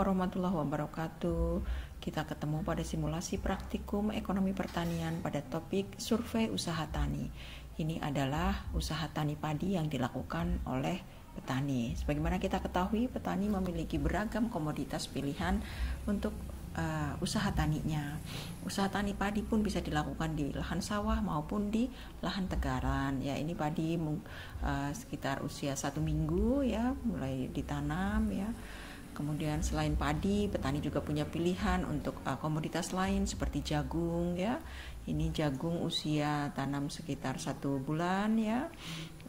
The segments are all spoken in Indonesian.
warahmatullahi wabarakatuh. Kita ketemu pada simulasi praktikum ekonomi pertanian pada topik survei usaha tani. Ini adalah usaha tani padi yang dilakukan oleh petani. Sebagaimana kita ketahui, petani memiliki beragam komoditas pilihan untuk uh, usaha taninya. Usaha tani padi pun bisa dilakukan di lahan sawah maupun di lahan tegaran. Ya, ini padi uh, sekitar usia satu minggu ya, mulai ditanam ya. Kemudian selain padi, petani juga punya pilihan untuk uh, komoditas lain seperti jagung ya, ini jagung usia tanam sekitar satu bulan ya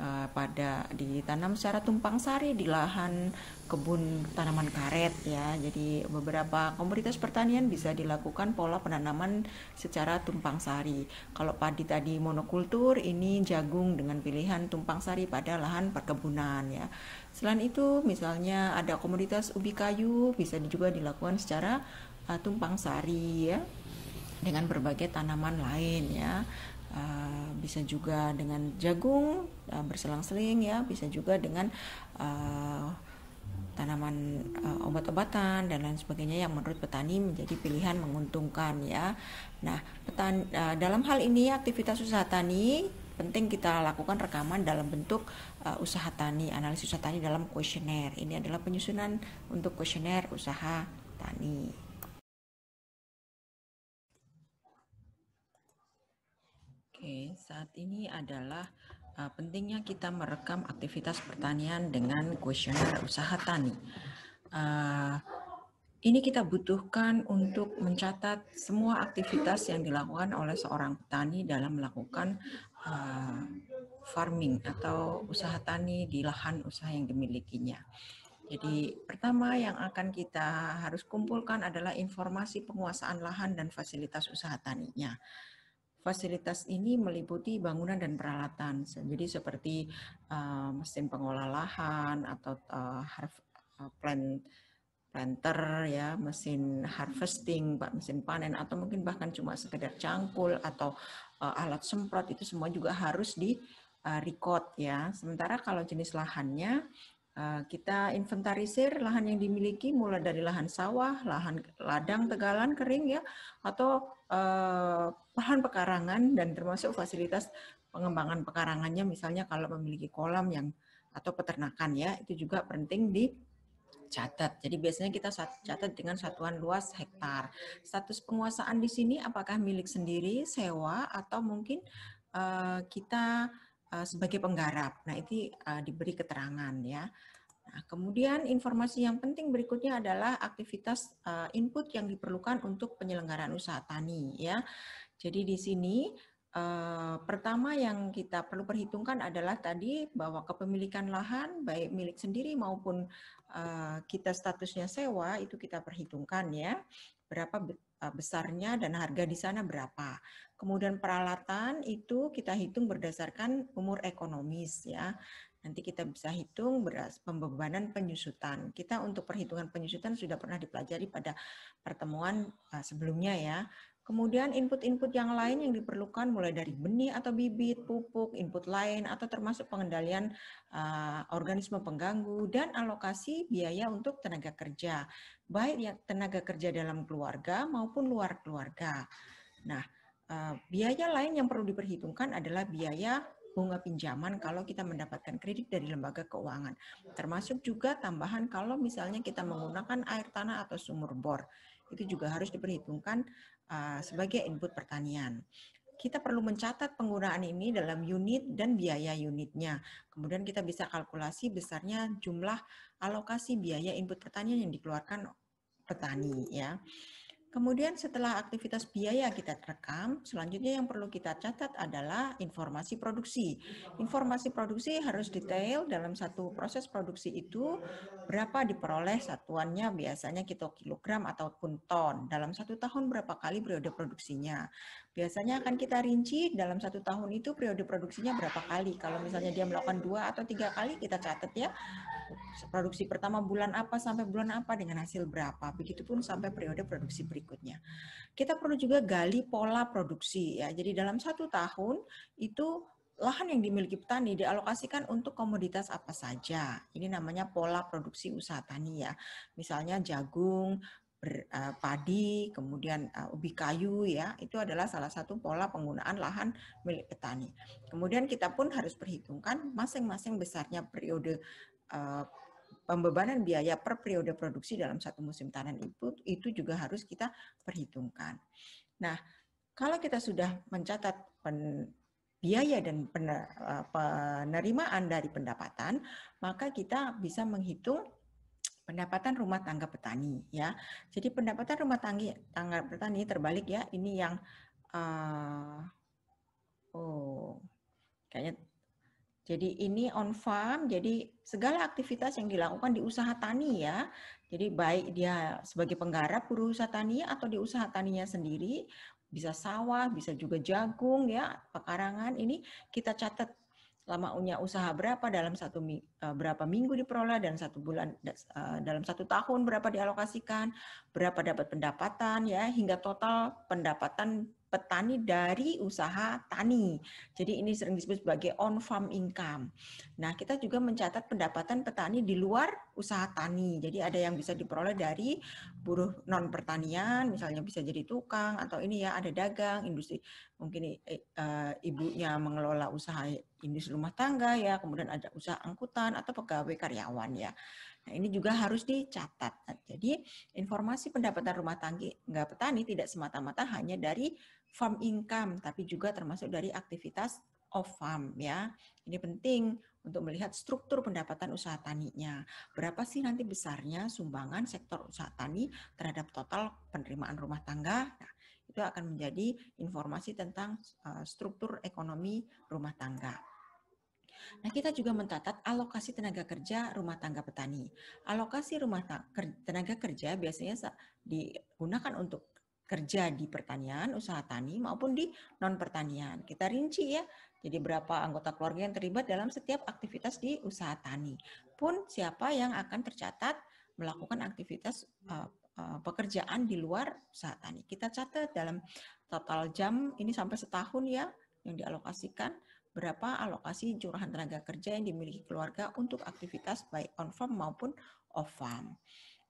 uh, pada ditanam secara tumpang sari di lahan kebun tanaman karet ya jadi beberapa komoditas pertanian bisa dilakukan pola penanaman secara tumpang sari kalau padi tadi monokultur ini jagung dengan pilihan tumpang sari pada lahan perkebunan ya selain itu misalnya ada komoditas ubi kayu bisa juga dilakukan secara eh, tumpang sari ya dengan berbagai tanaman lain ya uh, bisa juga dengan jagung uh, berselang-seling ya bisa juga dengan uh, tanaman uh, obat-obatan dan lain sebagainya yang menurut petani menjadi pilihan menguntungkan ya. Nah, petan, uh, dalam hal ini aktivitas usaha tani penting kita lakukan rekaman dalam bentuk uh, usaha tani, analisis usaha tani dalam kuesioner. Ini adalah penyusunan untuk kuesioner usaha tani. Oke, saat ini adalah uh, pentingnya kita merekam aktivitas pertanian dengan kuesioner usaha tani. Uh, ini kita butuhkan untuk mencatat semua aktivitas yang dilakukan oleh seorang petani dalam melakukan uh, farming atau usaha tani di lahan usaha yang dimilikinya. Jadi pertama yang akan kita harus kumpulkan adalah informasi penguasaan lahan dan fasilitas usaha taninya. Fasilitas ini meliputi bangunan dan peralatan, jadi seperti uh, mesin pengolah lahan atau uh, plant planter ya, mesin harvesting, mesin panen atau mungkin bahkan cuma sekedar cangkul atau uh, alat semprot itu semua juga harus di record ya. Sementara kalau jenis lahannya Eh, kita inventarisir lahan yang dimiliki mulai dari lahan sawah, lahan ladang, tegalan, kering ya, atau eh, lahan pekarangan dan termasuk fasilitas pengembangan pekarangannya misalnya kalau memiliki kolam yang atau peternakan ya, itu juga penting di catat. Jadi biasanya kita catat dengan satuan luas hektar. Status penguasaan di sini apakah milik sendiri, sewa atau mungkin uh, kita Eh, sebagai penggarap. Nah, itu eh, diberi keterangan ya. Nah, kemudian informasi yang penting berikutnya adalah aktivitas eh, input yang diperlukan untuk penyelenggaraan usaha tani ya. Jadi di sini pertama yang kita perlu perhitungkan adalah tadi bahwa kepemilikan lahan baik milik sendiri maupun kita statusnya sewa itu kita perhitungkan ya berapa Eh, besarnya dan harga di sana berapa. Kemudian peralatan itu kita hitung berdasarkan umur ekonomis ya. Nanti kita bisa hitung beras pembebanan penyusutan. Kita untuk perhitungan penyusutan sudah pernah dipelajari pada pertemuan eh, sebelumnya ya. Kemudian input-input yang lain yang diperlukan mulai dari benih atau bibit, pupuk, input lain atau termasuk pengendalian uh, organisme pengganggu dan alokasi biaya untuk tenaga kerja baik ya tenaga kerja dalam keluarga maupun luar keluarga. Nah, eh, biaya lain yang perlu diperhitungkan adalah biaya bunga pinjaman kalau kita mendapatkan kredit dari lembaga keuangan. Termasuk juga tambahan kalau misalnya kita menggunakan air tanah atau sumur bor. Itu juga harus diperhitungkan eh, sebagai input pertanian. Kita perlu mencatat penggunaan ini dalam unit dan biaya unitnya. Kemudian kita bisa kalkulasi besarnya jumlah alokasi biaya input pertanian yang dikeluarkan petani ya. Kemudian setelah aktivitas biaya kita rekam, selanjutnya yang perlu kita catat adalah informasi produksi. Informasi produksi harus detail dalam satu proses produksi itu berapa diperoleh satuannya biasanya kita kilogram ataupun ton. Dalam satu tahun berapa kali periode produksinya. Biasanya akan kita rinci dalam satu tahun itu periode produksinya berapa kali. Kalau misalnya dia melakukan dua atau tiga kali, kita catat ya. Produksi pertama bulan apa sampai bulan apa dengan hasil berapa. Begitupun sampai periode produksi berikutnya. Kita perlu juga gali pola produksi ya. Jadi dalam satu tahun itu lahan yang dimiliki petani dialokasikan untuk komoditas apa saja. Ini namanya pola produksi usaha tani ya. Misalnya jagung, ber, uh, padi, kemudian uh, ubi kayu ya, itu adalah salah satu pola penggunaan lahan milik petani. Kemudian kita pun harus perhitungkan masing-masing besarnya periode uh, pembebanan biaya per periode produksi dalam satu musim tanam itu itu juga harus kita perhitungkan. Nah, kalau kita sudah mencatat pen, biaya dan penerimaan dari pendapatan, maka kita bisa menghitung pendapatan rumah tangga petani ya. Jadi pendapatan rumah tangga tangga petani terbalik ya. Ini yang uh, oh kayaknya jadi ini on farm, jadi segala aktivitas yang dilakukan di usaha tani ya. Jadi baik dia sebagai penggarap usaha tani atau di usaha taninya sendiri, bisa sawah, bisa juga jagung ya, pekarangan ini kita catat lama punya usaha berapa dalam satu e, berapa minggu diperoleh dan satu bulan e, dalam satu tahun berapa dialokasikan berapa dapat pendapatan ya hingga total pendapatan petani dari usaha tani. Jadi ini sering disebut sebagai on farm income. Nah, kita juga mencatat pendapatan petani di luar usaha tani. Jadi ada yang bisa diperoleh dari buruh non pertanian, misalnya bisa jadi tukang atau ini ya ada dagang, industri mungkin e, e, ibunya mengelola usaha industri rumah tangga ya, kemudian ada usaha angkutan atau pegawai karyawan ya. Nah, ini juga harus dicatat. Jadi, informasi pendapatan rumah tangga petani tidak semata-mata hanya dari farm income, tapi juga termasuk dari aktivitas off farm ya. Ini penting untuk melihat struktur pendapatan usaha taninya. Berapa sih nanti besarnya sumbangan sektor usaha tani terhadap total penerimaan rumah tangga? Nah, itu akan menjadi informasi tentang eh, struktur ekonomi rumah tangga. Nah, kita juga mencatat alokasi tenaga kerja rumah tangga petani. Alokasi rumah tangga, tenaga kerja biasanya digunakan untuk kerja di pertanian, usaha tani, maupun di non-pertanian. Kita rinci ya, jadi berapa anggota keluarga yang terlibat dalam setiap aktivitas di usaha tani. Pun siapa yang akan tercatat melakukan aktivitas eh, eh, pekerjaan di luar usaha tani. Kita catat dalam total jam ini sampai setahun ya yang dialokasikan berapa alokasi curahan tenaga kerja yang dimiliki keluarga untuk aktivitas baik on farm maupun off farm.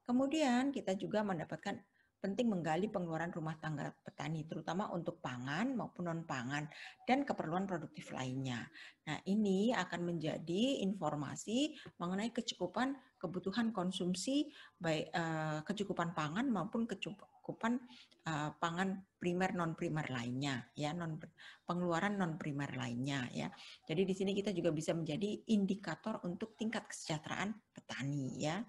Kemudian kita juga mendapatkan penting menggali pengeluaran rumah tangga petani, terutama untuk pangan maupun non-pangan dan keperluan produktif lainnya. Nah, ini akan menjadi informasi mengenai kecukupan kebutuhan konsumsi baik eh, kecukupan pangan maupun kecukupan eh, pangan primer non primer lainnya ya non pengeluaran non primer lainnya ya. Jadi di sini kita juga bisa menjadi indikator untuk tingkat kesejahteraan petani ya.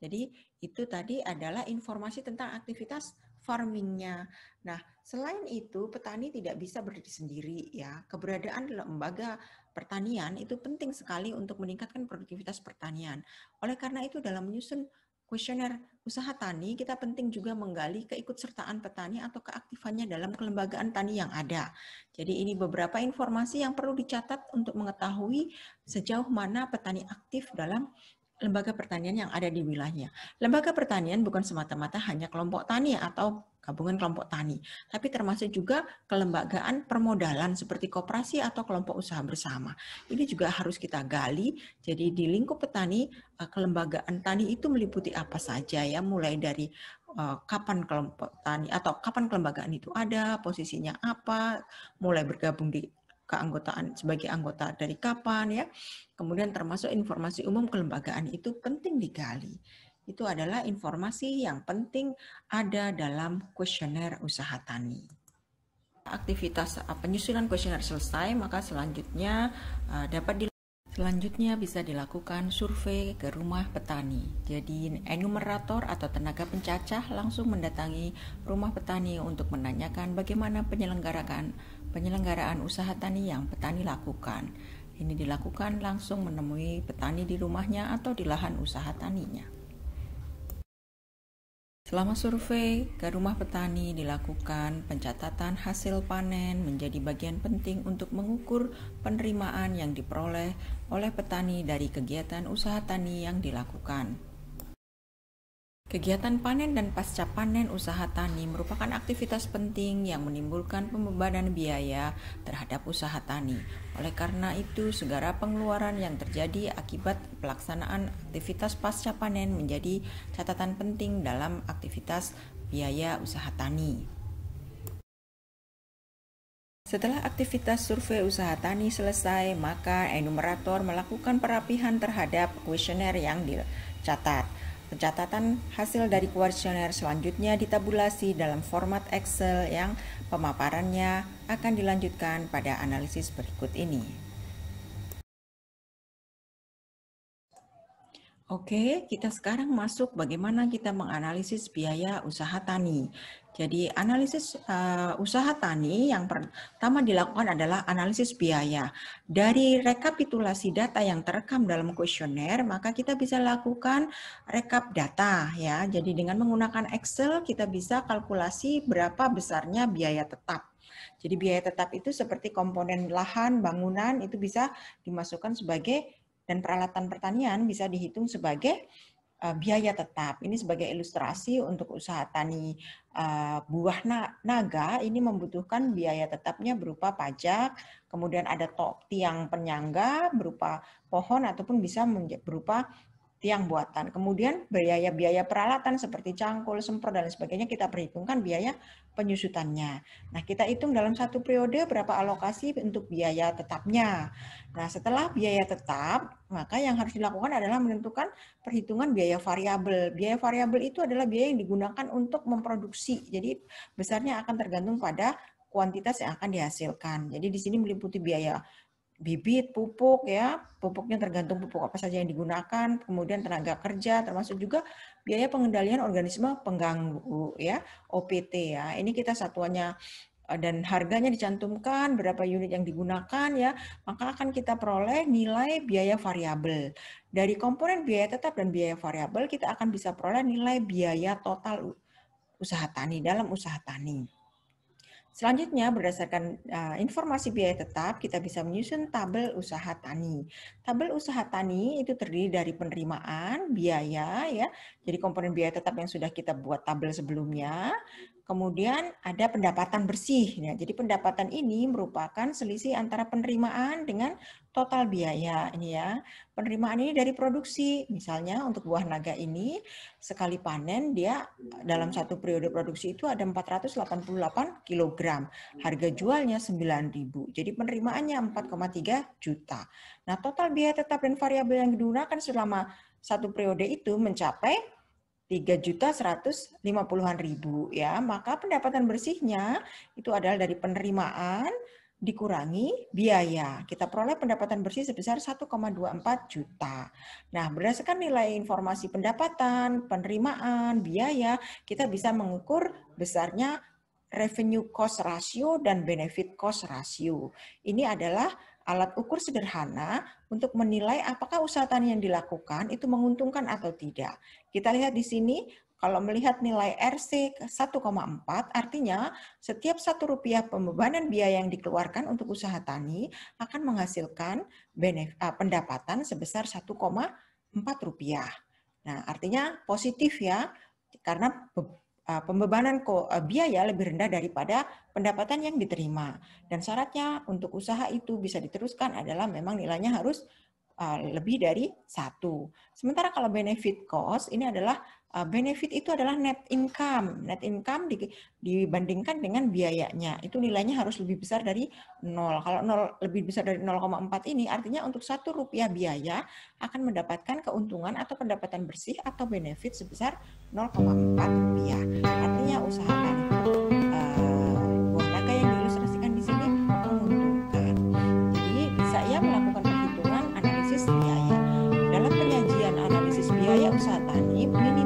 Jadi itu tadi adalah informasi tentang aktivitas farmingnya. Nah, selain itu petani tidak bisa berdiri sendiri ya. Keberadaan lembaga pertanian itu penting sekali untuk meningkatkan produktivitas pertanian. Oleh karena itu dalam menyusun kuesioner usaha tani kita penting juga menggali keikutsertaan petani atau keaktifannya dalam kelembagaan tani yang ada. Jadi ini beberapa informasi yang perlu dicatat untuk mengetahui sejauh mana petani aktif dalam lembaga pertanian yang ada di wilayahnya. Lembaga pertanian bukan semata-mata hanya kelompok tani atau gabungan kelompok tani, tapi termasuk juga kelembagaan permodalan seperti koperasi atau kelompok usaha bersama. Ini juga harus kita gali. Jadi di lingkup petani, eh, kelembagaan tani itu meliputi apa saja ya, mulai dari eh, kapan kelompok tani atau kapan kelembagaan itu ada, posisinya apa, mulai bergabung di keanggotaan sebagai anggota dari kapan ya. Kemudian termasuk informasi umum kelembagaan itu penting digali. Itu adalah informasi yang penting ada dalam kuesioner usaha tani. Aktivitas eh, penyusunan kuesioner selesai, maka selanjutnya eh, dapat dilakukan Selanjutnya bisa dilakukan survei ke rumah petani. Jadi enumerator atau tenaga pencacah langsung mendatangi rumah petani untuk menanyakan bagaimana penyelenggaraan penyelenggaraan usaha tani yang petani lakukan. Ini dilakukan langsung menemui petani di rumahnya atau di lahan usaha taninya. Selama survei ke rumah petani dilakukan, pencatatan hasil panen menjadi bagian penting untuk mengukur penerimaan yang diperoleh oleh petani dari kegiatan usaha tani yang dilakukan. Kegiatan panen dan pasca panen usaha tani merupakan aktivitas penting yang menimbulkan pembebanan biaya terhadap usaha tani. Oleh karena itu, segera pengeluaran yang terjadi akibat pelaksanaan aktivitas pasca panen menjadi catatan penting dalam aktivitas biaya usaha tani. Setelah aktivitas survei usaha tani selesai, maka enumerator melakukan perapihan terhadap kuesioner yang dicatat. Pencatatan hasil dari kuesioner selanjutnya ditabulasi dalam format Excel yang pemaparannya akan dilanjutkan pada analisis berikut ini. Oke, kita sekarang masuk bagaimana kita menganalisis biaya usaha tani. Jadi analisis uh, usaha tani yang pertama dilakukan adalah analisis biaya. Dari rekapitulasi data yang terekam dalam kuesioner, maka kita bisa lakukan rekap data ya. Jadi dengan menggunakan Excel kita bisa kalkulasi berapa besarnya biaya tetap. Jadi biaya tetap itu seperti komponen lahan, bangunan itu bisa dimasukkan sebagai dan peralatan pertanian bisa dihitung sebagai eh, biaya tetap. Ini sebagai ilustrasi untuk usaha tani eh, buah naga ini membutuhkan biaya tetapnya berupa pajak, kemudian ada tiang penyangga berupa pohon ataupun bisa berupa tiang buatan. Kemudian biaya-biaya peralatan seperti cangkul, semprot, dan sebagainya kita perhitungkan biaya penyusutannya. Nah, kita hitung dalam satu periode berapa alokasi untuk biaya tetapnya. Nah, setelah biaya tetap, maka yang harus dilakukan adalah menentukan perhitungan biaya variabel. Biaya variabel itu adalah biaya yang digunakan untuk memproduksi. Jadi, besarnya akan tergantung pada kuantitas yang akan dihasilkan. Jadi di sini meliputi biaya bibit, pupuk ya, pupuknya tergantung pupuk apa saja yang digunakan, kemudian tenaga kerja termasuk juga biaya pengendalian organisme pengganggu ya, OPT ya. Ini kita satuannya eh, dan harganya dicantumkan berapa unit yang digunakan ya maka akan kita peroleh nilai biaya variabel dari komponen biaya tetap dan biaya variabel kita akan bisa peroleh nilai biaya total usaha tani dalam usaha tani. Selanjutnya, berdasarkan uh, informasi biaya tetap, kita bisa menyusun tabel usaha tani. Tabel usaha tani itu terdiri dari penerimaan, biaya, ya. Jadi komponen biaya tetap yang sudah kita buat tabel sebelumnya, Kemudian ada pendapatan bersih. Ya. Jadi pendapatan ini merupakan selisih antara penerimaan dengan total biaya. Ini ya. Penerimaan ini dari produksi. Misalnya untuk buah naga ini sekali panen dia dalam satu periode produksi itu ada 488 kg. Harga jualnya 9.000. Jadi penerimaannya 4,3 juta. Nah, total biaya tetap dan variabel yang digunakan selama satu periode itu mencapai juta seratus lima an ribu ya, maka pendapatan bersihnya itu adalah dari penerimaan dikurangi biaya. Kita peroleh pendapatan bersih sebesar 1,24 juta. Nah, berdasarkan nilai informasi pendapatan, penerimaan, biaya, kita bisa mengukur besarnya revenue cost ratio dan benefit cost ratio. Ini adalah alat ukur sederhana untuk menilai apakah usaha tani yang dilakukan itu menguntungkan atau tidak. Kita lihat di sini, kalau melihat nilai RC 1,4, artinya setiap satu rupiah pembebanan biaya yang dikeluarkan untuk usaha tani akan menghasilkan eh, pendapatan sebesar 1,4 rupiah. Nah, artinya positif ya, karena Eh, pembebanan eh, biaya lebih rendah daripada pendapatan yang diterima. Dan syaratnya untuk usaha itu bisa diteruskan adalah memang nilainya harus Eh, lebih dari satu. Sementara kalau benefit cost ini adalah eh, benefit itu adalah net income. Net income dibandingkan dengan biayanya itu nilainya harus lebih besar dari nol. Kalau nol lebih besar dari 0,4 ini artinya untuk satu rupiah biaya akan mendapatkan keuntungan atau pendapatan bersih atau benefit sebesar 0,4 rupiah. Artinya usaha yang saat tani ini